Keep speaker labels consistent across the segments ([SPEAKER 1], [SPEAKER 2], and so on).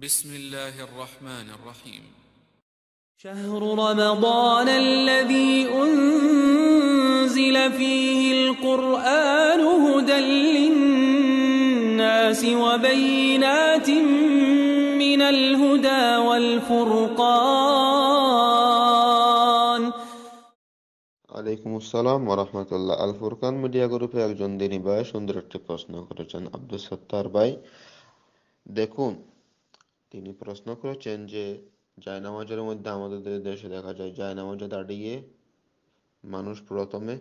[SPEAKER 1] بسم الله الرحمن الرحيم شهر رمضان الذي أنزل فيه القرآن هدى للناس وبينات من الهدى والفرقان عليكم السلام ورحمة الله الفرقان مديا غروب يأجون ديني باش اندرت تقصنا قرشان عبد الستار باي দেখুন তিনি প্রশ্ন করেছেন যে জায়নামাজের মধ্যে আমাদের দেশে দেখা যায় জায়নামাজে দাঁড়িয়ে মানুষ প্রথমে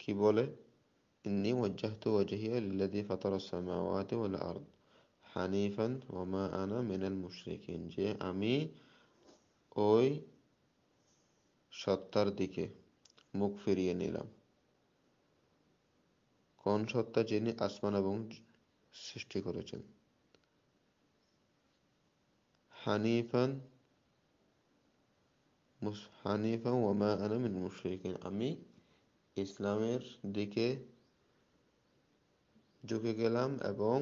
[SPEAKER 1] কি বলে ইন্নি ওয়াজ্জাহতু ওয়াজহিয়া লিল্লাযী ফাতারাস সামাওয়াতি ওয়াল আরদ হানিফান ওয়া আনা মিনাল মুশরিকিন যে আমি ওই সত্তার দিকে মুখ ফিরিয়ে নিলাম কোন সত্তা যিনি আসমান এবং সৃষ্টি করেছেন হানিফান হানিফা ওয়ামা আনামিন মুশরিকিন আমি ইসলামের দিকে ঝুঁকে গেলাম এবং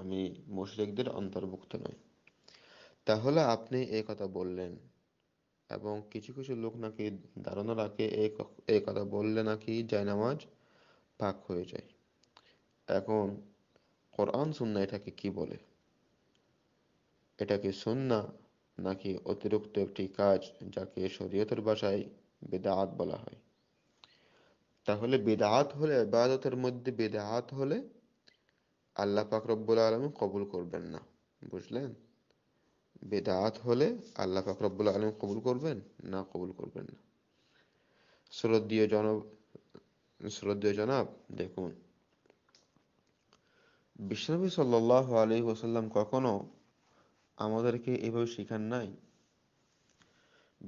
[SPEAKER 1] আমি মুশরিকদের অন্তর্ভুক্ত নই তাহলে আপনি এই কথা বললেন এবং কিছু কিছু লোক নাকি ধারণা রাখে এই কথা বললে নাকি জায়নামাজ পাক হয়ে যায় এখন কোরআন সুন্না এটাকে কি বলে এটাকে সুন্না নাকি অতিরিক্ত একটি কাজ যাকে শরীয়তের ভাষায় বেদাহাত বলা হয় তাহলে বেদাহাত হলে বেদাতের মধ্যে বেদাহাত হলে আল্লাহ পাক রব্বুল আলম কবুল করবেন না বুঝলেন বেদাত হলে আল্লাহ পাক রব্বুল আলম কবুল করবেন না কবুল করবেন না শ্রদ্ধীয় জনব শ্রদ্ধীয় জনাব দেখুন বিশ্বনবী সাল্লাহ আলী ওসাল্লাম কখনো আমাদেরকে এভাবে শেখান নাই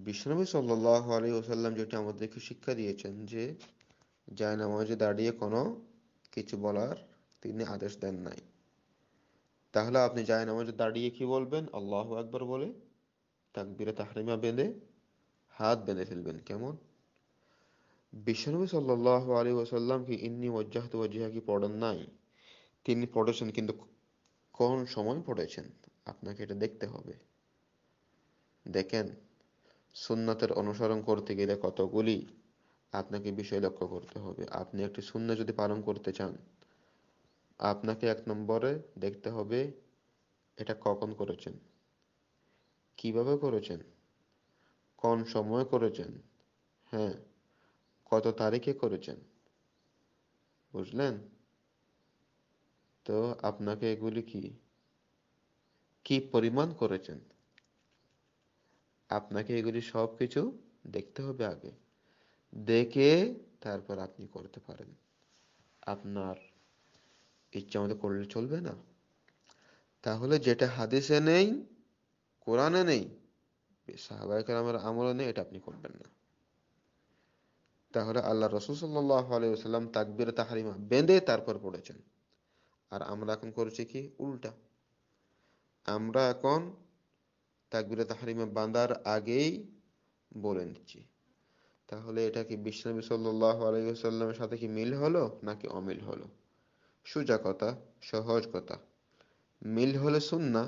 [SPEAKER 1] বিশ্বনবী সাল্লাহ আলী ওসাল্লাম যেটি আমাদেরকে শিক্ষা দিয়েছেন যে জায়নামাজে দাঁড়িয়ে কোনো কিছু বলার তিনি আদেশ দেন নাই তাহলে আপনি জায়নামাজে দাঁড়িয়ে কি বলবেন আল্লাহ একবার বলে তাকবিরে তাহরিমা বেঁধে হাত বেঁধে ফেলবেন কেমন বিশ্বনবী সাল্লাহ আলী ওসাল্লাম কি ইন্নি ওয়াজ্জাহত ওয়াজিহা কি পড়েন নাই তিনি পড়েছেন কিন্তু কোন সময় পড়েছেন আপনাকে এটা দেখতে হবে দেখেন সুন্নাতের অনুসরণ করতে গেলে কতগুলি আপনাকে বিষয় লক্ষ্য করতে হবে আপনি একটি শূন্য যদি পালন করতে চান আপনাকে এক নম্বরে দেখতে হবে এটা কখন করেছেন কিভাবে করেছেন কোন সময় করেছেন হ্যাঁ কত তারিখে করেছেন বুঝলেন তো আপনাকে এগুলি কি কি পরিমাণ করেছেন আপনাকে এগুলি সব কিছু দেখতে হবে আগে দেখে তারপর আপনি করতে পারেন আপনার ইচ্ছা মতো করলে চলবে না তাহলে যেটা হাদিসে নেই কোরআনে নেই সাহাবাহিক আমার আমলও নেই এটা আপনি করবেন না তাহলে আল্লাহ রসুল সাল্লাহ আলাইসাল্লাম তাকবির তাহারিমা বেঁধে তারপর পড়েছেন আর আমরা এখন করেছি কি উল্টা আমরা এখন তাকবিরে তাহারিমে বাঁধার আগেই বলে নিচ্ছি তাহলে এটা কি বিশ্বনবী সাল্লাহ আলাইসাল্লামের সাথে কি মিল হলো নাকি অমিল হলো সোজা কথা সহজ কথা মিল হলে সুন্না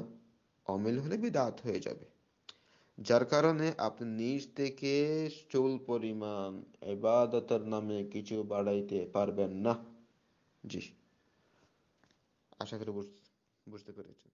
[SPEAKER 1] অমিল হলে বিদাত হয়ে যাবে যার কারণে আপনি নিজ থেকে চুল পরিমাণ এবাদতের নামে কিছু বাড়াইতে পারবেন না জি আশা করি বুঝতে পেরেছি